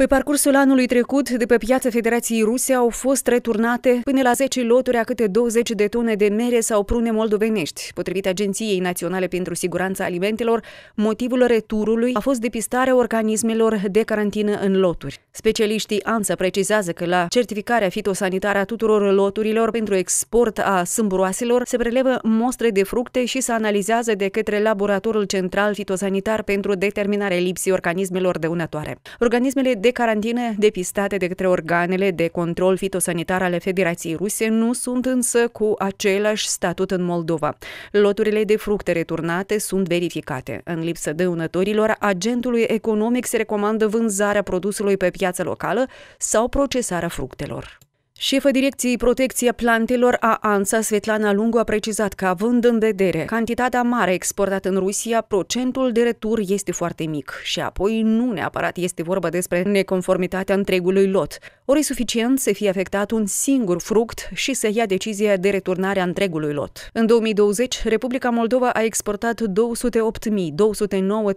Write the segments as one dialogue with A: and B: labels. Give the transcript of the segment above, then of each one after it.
A: Pe parcursul anului trecut, de pe piața Federației Ruse au fost returnate până la 10 loturi a câte 20 de tone de mere sau prune moldovenești. Potrivit Agenției Naționale pentru Siguranța Alimentelor, motivul returului a fost depistarea organismelor de carantină în loturi. Specialiștii ANSA precizează că la certificarea fitosanitară a tuturor loturilor pentru export a sâmburoaselor se prelevă mostre de fructe și se analizează de către Laboratorul Central Fitosanitar pentru determinarea lipsii organismelor dăunătoare. Organismele de de carantină depistate de către organele de control fitosanitar ale Federației Ruse nu sunt însă cu același statut în Moldova. Loturile de fructe returnate sunt verificate. În lipsă dăunătorilor, agentului economic se recomandă vânzarea produsului pe piața locală sau procesarea fructelor. Șefa Direcției Protecție Plantelor a ANSA, Svetlana Lungu, a precizat că, având în vedere cantitatea mare exportată în Rusia, procentul de retur este foarte mic și apoi nu neapărat este vorba despre neconformitatea întregului lot ori e suficient să fie afectat un singur fruct și să ia decizia de returnare a întregului lot. În 2020, Republica Moldova a exportat 208.209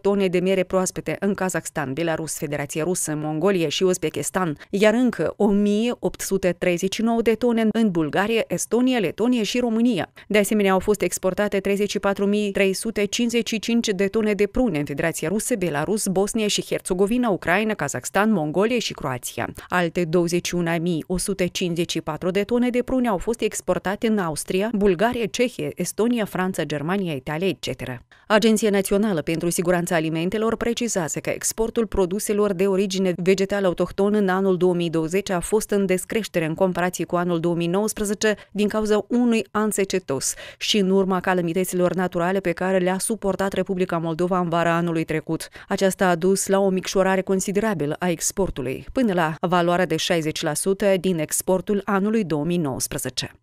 A: tone de mere proaspete în Kazakhstan, Belarus, Federația Rusă, Mongolia și Uzbekistan, iar încă 1.839 de tone în Bulgaria, Estonia, Letonia și România. De asemenea, au fost exportate 34.355 de tone de prune în Federația Rusă, Belarus, Bosnia și Herțegovina, Ucraina, Kazakhstan, Mongolia și Croația. Alte de tone de prune au fost exportate în Austria, Bulgaria, Cehie, Estonia, Franța, Germania, Italia, etc. Agenția Națională pentru Siguranța Alimentelor precizează că exportul produselor de origine vegetală autohtonă în anul 2020 a fost în descreștere în comparație cu anul 2019 din cauza unui an secetos și în urma calamităților naturale pe care le-a suportat Republica Moldova în vara anului trecut. Aceasta a dus la o micșorare considerabilă a exportului, până la valoarea de 60% din exportul anului 2019.